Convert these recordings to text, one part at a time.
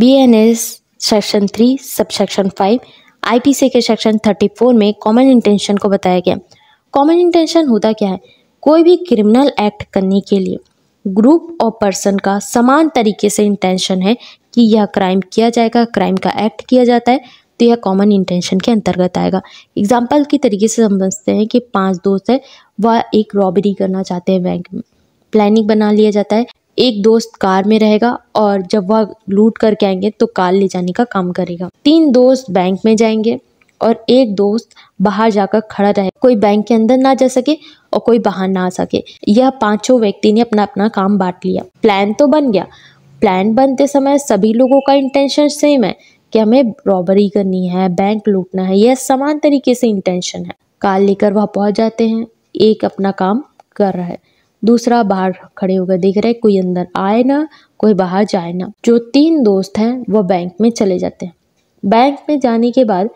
B N S section three sub section five IPC के section thirty four में common intention को बताया गया कॉमन इंटेंशन होता क्या है कोई भी क्रिमिनल एक्ट करने के लिए ग्रुप और पर्सन का समान तरीके से इंटेंशन है कि यह क्राइम किया जाएगा क्राइम का एक्ट किया जाता है तो यह कॉमन इंटेंशन के अंतर्गत आएगा एग्जाम्पल के तरीके से समझते हैं कि पांच दोस्त है वह एक रॉबरी करना चाहते हैं बैंक में प्लानिंग बना लिया जाता है एक दोस्त कार में रहेगा और जब वह लूट करके आएंगे तो कार ले जाने का काम करेगा तीन दोस्त बैंक में जाएंगे और एक दोस्त बाहर जाकर खड़ा रहे कोई बैंक के अंदर ना जा सके और कोई बाहर ना आ सके यह पांचों व्यक्ति ने अपना अपना काम बांट लिया प्लान तो बन गया प्लान बनते समय सभी लोगों का इंटेंशन सेम है कि हमें रॉबरी करनी है बैंक लूटना है यह समान तरीके से इंटेंशन है कार लेकर वह पहुंच जाते हैं एक अपना काम कर रहा है दूसरा बाहर खड़े होकर देख रहे हैं कोई अंदर आए ना कोई बाहर जाए ना जो तीन दोस्त हैं वह बैंक में चले जाते हैं बैंक में जाने के बाद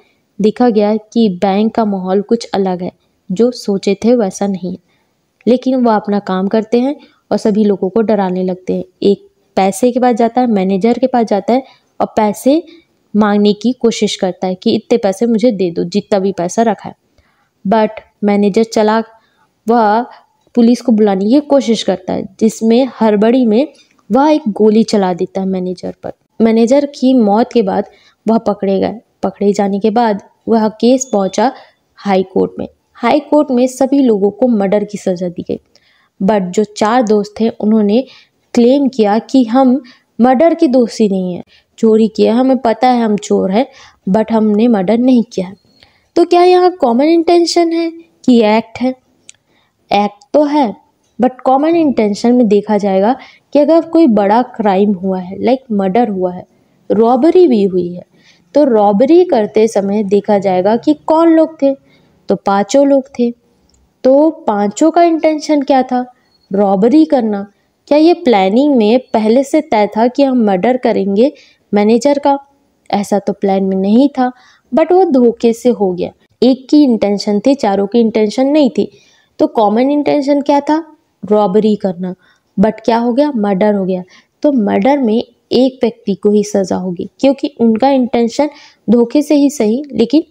देखा गया कि बैंक का माहौल कुछ अलग है जो सोचे थे वैसा नहीं है लेकिन वह अपना काम करते हैं और सभी लोगों को डराने लगते हैं एक पैसे के पास जाता है मैनेजर के पास जाता है और पैसे मांगने की कोशिश करता है कि इतने पैसे मुझे दे दो जितना भी पैसा रखा है बट मैनेजर चला वह पुलिस को बुलाने की कोशिश करता है जिसमें हड़बड़ी में वह एक गोली चला देता है मैनेजर पर मैनेजर की मौत के बाद वह पकड़े गए पकड़े जाने के बाद वह केस पहुंचा हाई कोर्ट में हाई कोर्ट में सभी लोगों को मर्डर की सज़ा दी गई बट जो चार दोस्त थे उन्होंने क्लेम किया कि हम मर्डर के दोषी नहीं हैं चोरी किया हमें पता है हम चोर हैं बट हमने मर्डर नहीं किया तो क्या यहाँ कॉमन इंटेंशन है कि एक्ट है एक्ट तो है बट कॉमन इंटेंशन में देखा जाएगा कि अगर कोई बड़ा क्राइम हुआ है लाइक मर्डर हुआ है रॉबरी भी हुई है तो रॉबरी करते समय देखा जाएगा कि कौन लोग थे तो पांचों लोग थे तो पांचों का इंटेंशन क्या था रॉबरी करना क्या ये प्लानिंग में पहले से तय था कि हम मर्डर करेंगे मैनेजर का ऐसा तो प्लान में नहीं था बट वो धोखे से हो गया एक की इंटेंशन थी चारों की इंटेंशन नहीं थी तो कॉमन इंटेंशन क्या था रॉबरी करना बट क्या हो गया मर्डर हो गया तो मर्डर में एक व्यक्ति को ही सज़ा होगी क्योंकि उनका इंटेंशन धोखे से ही सही लेकिन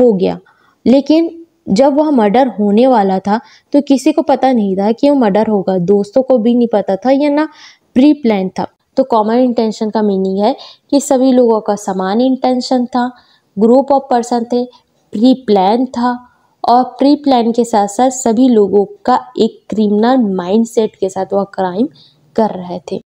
हो गया लेकिन जब वह मर्डर होने वाला था तो किसी को पता नहीं था कि वो मर्डर होगा दोस्तों को भी नहीं पता था या ना प्री प्लान था तो कॉमन इंटेंशन का मीनिंग है कि सभी लोगों का समान इंटेंशन था ग्रुप ऑफ पर्सन थे प्री प्लान था और प्री प्लान के साथ साथ सभी लोगों का एक क्रिमिनल माइंडसेट के साथ वह क्राइम कर रहे थे